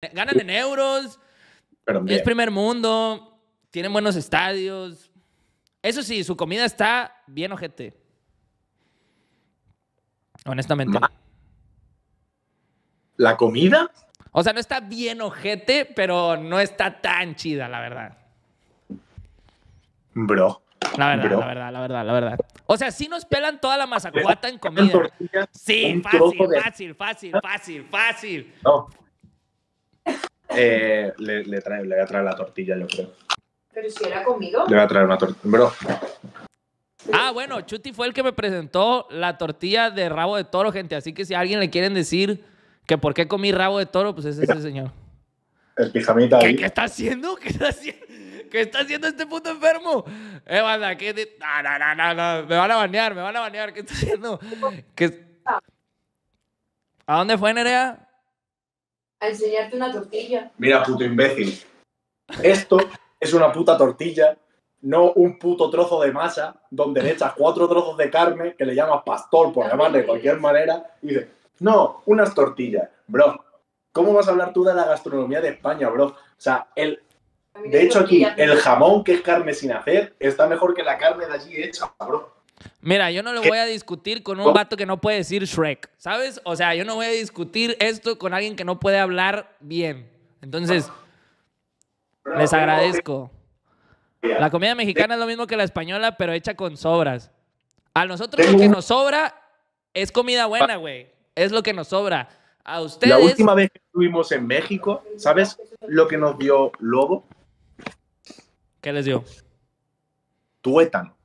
ganan en euros, es primer mundo, tienen buenos estadios. Eso sí, su comida está bien ojete. Honestamente. ¿La comida? O sea, no está bien ojete, pero no está tan chida, la verdad. Bro. La verdad, la verdad, la verdad, la verdad. O sea, sí nos pelan toda la mazacuata en comida. Sí, fácil, fácil, fácil, fácil, fácil. No eh, le, trae, le voy a traer la tortilla, yo creo. Pero si era conmigo. Le voy a traer una tortilla. Bro. Ah, bueno, Chuti fue el que me presentó la tortilla de rabo de toro, gente. Así que si a alguien le quieren decir que por qué comí rabo de toro, pues es ese señor. El pijamita. ¿Qué, ¿Qué, está haciendo? ¿Qué está haciendo? ¿Qué haciendo este puto enfermo? Eh, banda, ¿qué? De... me van a banear, me van a banear. ¿Qué está haciendo? ¿Qué... ¿A dónde fue, Nerea? A enseñarte una tortilla. Mira, puto imbécil. Esto es una puta tortilla, no un puto trozo de masa donde le echas cuatro trozos de carne que le llamas pastor, por llamar de cualquier manera, y dices, no, unas tortillas. Bro, ¿cómo vas a hablar tú de la gastronomía de España, bro? O sea, el. De hecho, aquí, el jamón, que es carne sin hacer, está mejor que la carne de allí hecha, bro. Mira, yo no lo voy a discutir con un vato que no puede decir Shrek, ¿sabes? O sea, yo no voy a discutir esto con alguien que no puede hablar bien. Entonces, les agradezco. La comida mexicana es lo mismo que la española, pero hecha con sobras. A nosotros lo que nos sobra es comida buena, ah. güey. Es lo que nos sobra. A ustedes. La última vez que estuvimos en México, ¿sabes lo que nos dio Lobo? ¿Qué les dio? Tuétano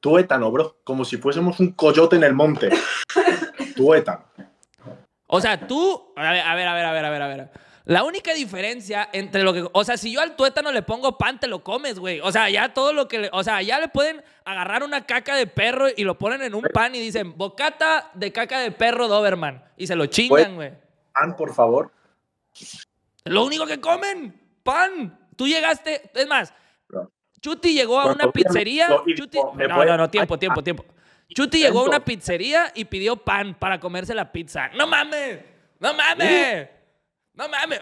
tuétano, bro. Como si fuésemos un coyote en el monte. tuétano. O sea, tú. A ver, a ver, a ver, a ver, a ver. La única diferencia entre lo que. O sea, si yo al tuétano le pongo pan, te lo comes, güey. O sea, ya todo lo que. o sea, ya le pueden agarrar una caca de perro y lo ponen en un pan y dicen, bocata de caca de perro Doberman. Y se lo chingan, güey. Pan, por favor. Lo único que comen, pan. Tú llegaste. Es más, Chuti llegó a una pizzería. No, no, no, tiempo, tiempo, tiempo. Chuti llegó a una pizzería y pidió pan para comerse la pizza. ¡No mames! ¡No mames! ¡No mames!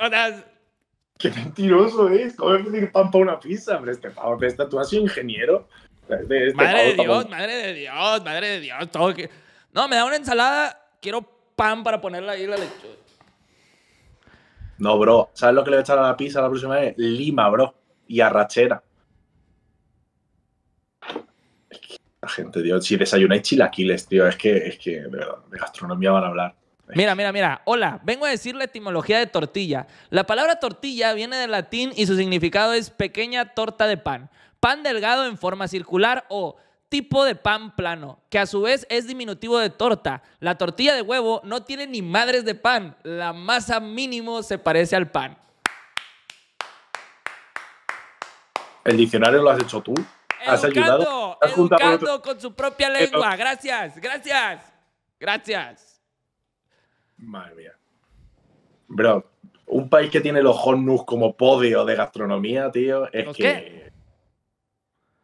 Qué mentiroso es. ¿Cómo voy pedir pan para una pizza? Hombre, este este tú has sido ingeniero. Este, madre de Dios, madre de Dios, madre de Dios. Todo que... No, me da una ensalada, quiero pan para ponerla ahí la lechuga. No, bro. ¿Sabes lo que le voy a echar a la pizza la próxima vez? Lima, bro. Y arrachera. gente, tío. Si desayunáis chilaquiles, tío, es que, es que de de gastronomía van a hablar. Mira, mira, mira. Hola, vengo a decir la etimología de tortilla. La palabra tortilla viene del latín y su significado es pequeña torta de pan. Pan delgado en forma circular o tipo de pan plano, que a su vez es diminutivo de torta. La tortilla de huevo no tiene ni madres de pan. La masa mínimo se parece al pan. ¿El diccionario lo has hecho tú? educando, ayudado. educando con su propia lengua. Gracias, gracias, gracias. Madre mía. Bro, un país que tiene los nuts como podio de gastronomía, tío, es que.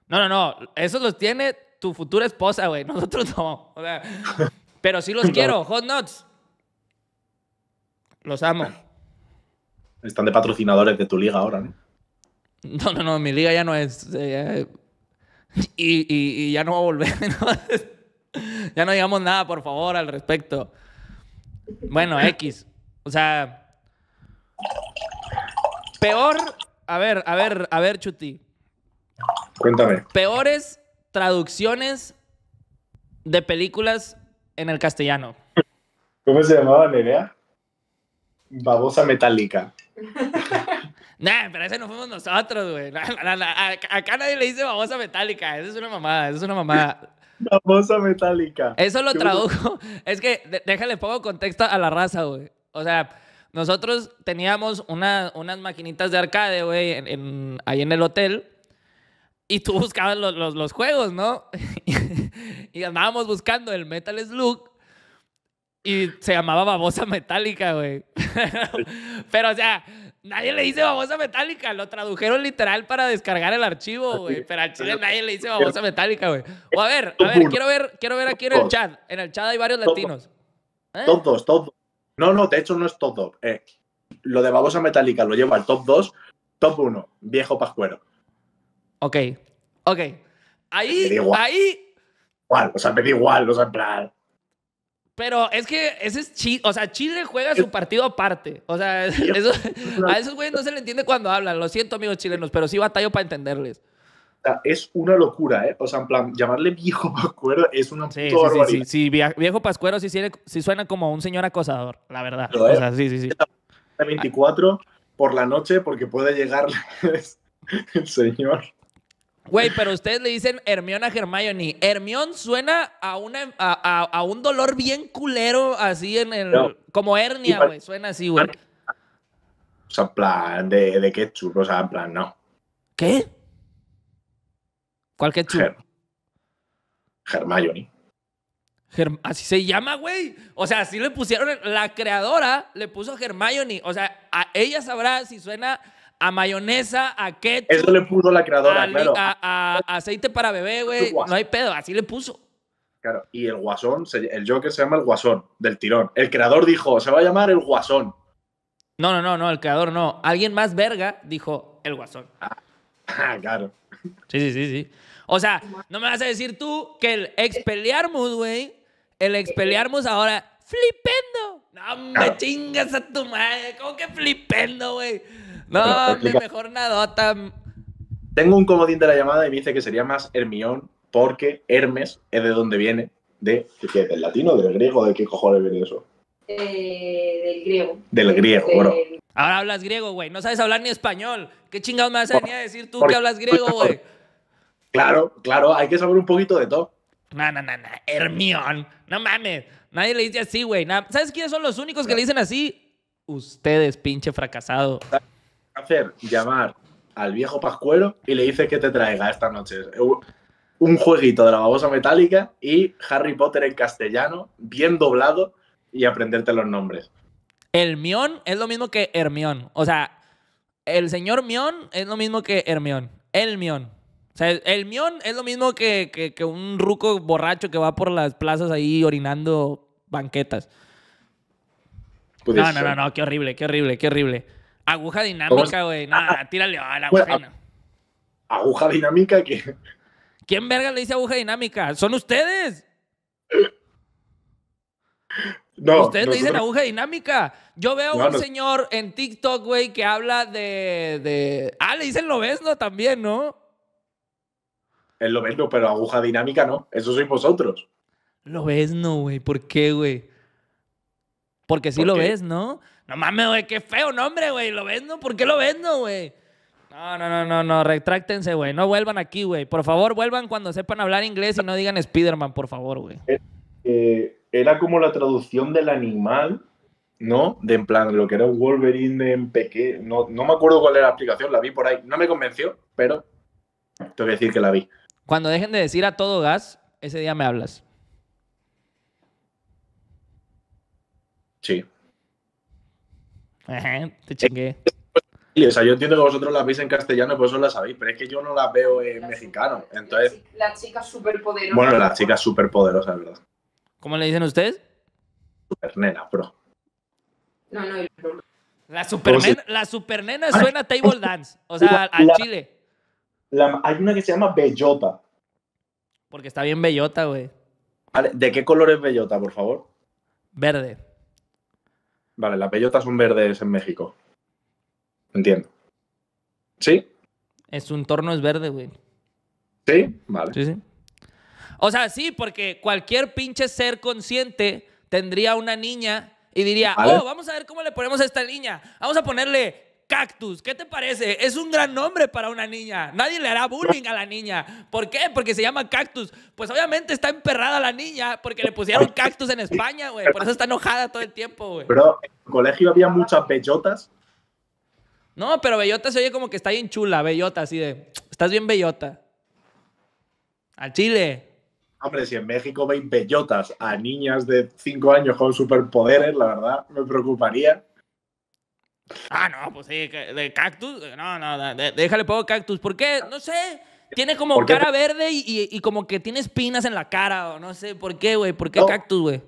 No, no, no. Esos los tiene tu futura esposa, güey. Nosotros no. pero sí los quiero, hot nuts. Los amo. Están de patrocinadores de tu liga ahora, ¿no? No, no, no, mi liga ya no es. Eh, y, ya no va a volver. ya no digamos nada, por favor, al respecto. Bueno, X. O sea, peor, a ver, a ver, a ver, Chuti. Cuéntame. Peores traducciones de películas en el castellano. ¿Cómo se llamaba Nerea? Babosa metálica. Nah, pero ese no fuimos nosotros, güey. acá nadie le dice babosa metálica. Eso es una mamada, esa es una mamada. Babosa metálica. Eso lo tradujo. Es que déjale poco contexto a la raza, güey. O sea, nosotros teníamos una, unas maquinitas de arcade, güey, en, ahí en el hotel. Y tú buscabas los, los, los juegos, ¿no? y andábamos buscando el Metal Slug. Y se llamaba babosa metálica, güey. Pero, o sea, Nadie le dice babosa metálica. Lo tradujeron literal para descargar el archivo, güey. Pero al chile nadie le dice babosa metálica, güey. O a ver, a ver, quiero ver, quiero ver aquí en el chat. En el chat hay varios latinos. ¿Eh? Todos, todos. No, no, de hecho no es todo. Eh, lo de babosa metálica lo llevo al top 2, top 1, viejo pascuero. Ok, ok. Ahí, ahí. Igual, o sea, me igual, o sea, en plan. Pero es que ese es Chile, o sea, Chile juega su partido aparte. O sea, a esos güeyes no se le entiende cuando hablan. Lo siento, amigos chilenos, pero sí batallo para entenderles. Es una locura, ¿eh? O sea, en plan, llamarle viejo pascuero es una sí, sí, Sí, sí, viejo pascuero sí, suena como un señor acosador, la verdad. o sea, sí, sí, sí. 24 por la noche porque puede llegar el señor. Güey, pero ustedes le dicen Hermión a Hermione. Hermión suena a, una, a, un dolor bien culero, así en el. Como hernia, güey. Suena así, güey. O sea, en plan, de, de qué o sea, en plan, no. ¿Qué? ¿Cuál ketchup? Germayoni. Hermione. así se llama, güey. O sea, así le pusieron. La creadora le puso Hermione. O sea, a ella sabrá si suena a mayonesa, a ketchup. Eso le puso la creadora, aceite para bebé, güey. No hay pedo, así le puso. Claro, y el guasón, el Joker se llama el guasón, del tirón. El creador dijo, se va a llamar el guasón. No, no, no, no, el creador no. Alguien más verga dijo el guasón. Ah, ah claro. Sí, sí, sí, sí. O sea, no me vas a decir tú que el expeliarmus güey, el expeliarmus ahora, flipendo. No, me chingas a tu madre, ¿cómo que flipendo, güey? No, hombre, mejor nada. Tengo un comodín de la llamada y me dice que sería más Hermión porque Hermes es de donde viene. De, ¿qué, ¿Del latino, del griego? ¿De qué cojones viene eso? Eh, del griego. Del griego, bro. Ahora hablas griego, güey. No sabes hablar ni español. ¿Qué chingados me vas a venir a decir tú que hablas griego, güey? Claro, claro, hay que saber un poquito de todo. No, no, no, no. Hermión. No mames. Nadie le dice así, güey. ¿Sabes quiénes son los únicos que le dicen así? Ustedes, pinche fracasado hacer llamar al viejo Pascuelo y le dice que te traiga esta noche. Un jueguito de la babosa metálica y Harry Potter en castellano, bien doblado y aprenderte los nombres. El Mion es lo mismo que Hermión. O sea, el señor Mion es lo mismo que Hermión. El Mion. O sea, el Mion es lo mismo que, un ruco borracho que va por las plazas ahí orinando banquetas. no, no, no, qué horrible, qué horrible, qué horrible. Aguja dinámica, güey. Nada, tírale a oh, la aguja. aguja dinámica que. ¿Quién verga le dice aguja dinámica? ¿Son ustedes? No, Ustedes le dicen aguja dinámica. Yo veo un señor en TikTok, güey, que habla de, de, Ah, le dicen lobesno también, ¿no? ves lobesno, pero aguja dinámica no. Eso sois vosotros. Lobesno, güey. ¿Por qué, güey? Porque sí lo ves, ¿no? No mames, güey, qué feo nombre, güey. ¿Lo vendo? ¿Por qué lo vendo, güey? No, no, no, no, no. Retráctense, güey. No vuelvan aquí, güey. Por favor, vuelvan cuando sepan hablar inglés y no digan Spider-Man, por favor, güey. Eh, eh, era como la traducción del animal, ¿no? De en plan, lo que era Wolverine en pequeño. No, me acuerdo cuál era la aplicación, la vi por ahí. No me convenció, pero tengo que decir que la vi. Cuando dejen de decir a todo gas, ese día me hablas. Sí. Te eh, chingué. O sea, yo entiendo que vosotros las veis en castellano, por eso las sabéis, pero es que yo no las veo en mexicano. entonces... Las chicas superpoderosas. Bueno, las chicas superpoderosas, ¿verdad? ¿Cómo le dicen ustedes? Supernena, bro. No, no, no. La supernena, nena la suena a table dance, o sea, al chile. hay una que se llama Bellota. Porque está bien Bellota, güey. ¿De qué color es Bellota, por favor? Verde. Vale, las bellotas son verdes en México. Entiendo. ¿Sí? Es un torno es verde, güey. ¿Sí? Vale. Sí, sí. O sea, sí, porque cualquier pinche ser consciente tendría una niña y diría, oh, vamos a ver cómo le ponemos a esta niña. Vamos a ponerle Cactus, ¿qué te parece? Es un gran nombre para una niña. Nadie le hará bullying a la niña. ¿Por qué? Porque se llama Cactus. Pues obviamente está emperrada la niña porque le pusieron Cactus en España, güey. Por eso está enojada todo el tiempo, güey. Pero en el colegio había muchas bellotas. No, pero bellotas, se oye como que está bien chula, bellota, así de, estás bien bellota. Al Chile. Hombre, si en México veis bellotas a niñas de 5 años con superpoderes, la verdad, me preocuparía. Ah, no, pues sí, de cactus. No, no, déjale poco cactus. ¿Por qué? No sé. Tiene como cara verde y, como que tiene espinas en la cara, o no sé. ¿Por qué, güey? ¿Por qué cactus, güey?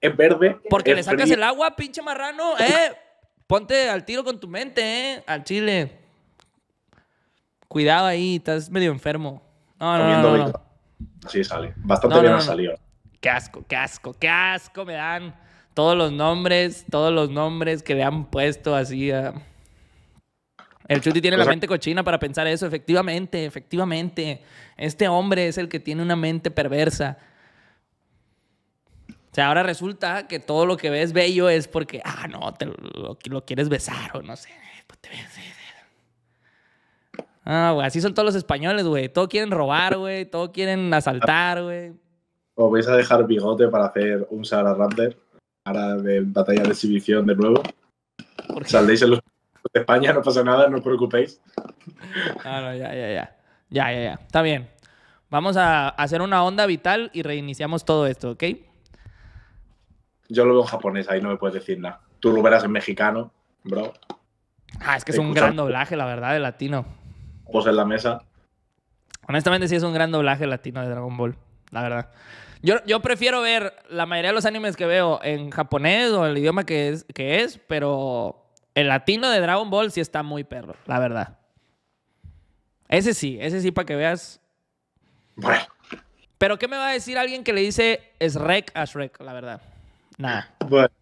Es verde. Porque le sacas el agua, pinche marrano, ¿eh? Ponte al tiro con tu mente, ¿eh? Al chile. Cuidado ahí, estás medio enfermo. No, no, no, no, Así sale. Bastante bien ha salido. Qué asco, qué asco, qué asco me dan todos los nombres, todos los nombres que le han puesto así a... El Chuti tiene la mente cochina para pensar eso, efectivamente, efectivamente. Este hombre es el que tiene una mente perversa. O sea, ahora resulta que todo lo que ves bello es porque, ah, no, lo, quieres besar o no sé. Ah, güey, así son todos los españoles, güey. Todo quieren robar, güey. Todo quieren asaltar, güey. ¿O vais a dejar bigote para hacer un Sarah Raptor? ahora de batalla de exhibición de nuevo. Saldéis en los de España, no pasa nada, no os preocupéis. Ah, ya, ya, ya. Ya, ya, ya. Está bien. Vamos a hacer una onda vital y reiniciamos todo esto, ¿ok? Yo lo veo en japonés, ahí no me puedes decir nada. Tú lo verás en mexicano, bro. Ah, es que es un gran doblaje, la verdad, de latino. Pues en la mesa. Honestamente, sí es un gran doblaje latino de Dragon Ball la verdad. Yo, yo, prefiero ver la mayoría de los animes que veo en japonés o el idioma que es, que es, pero el latino de Dragon Ball sí está muy perro, la verdad. Ese sí, ese sí para que veas. Bueno. Pero ¿qué me va a decir alguien que le dice Shrek a Shrek, la verdad? Nada. Bueno.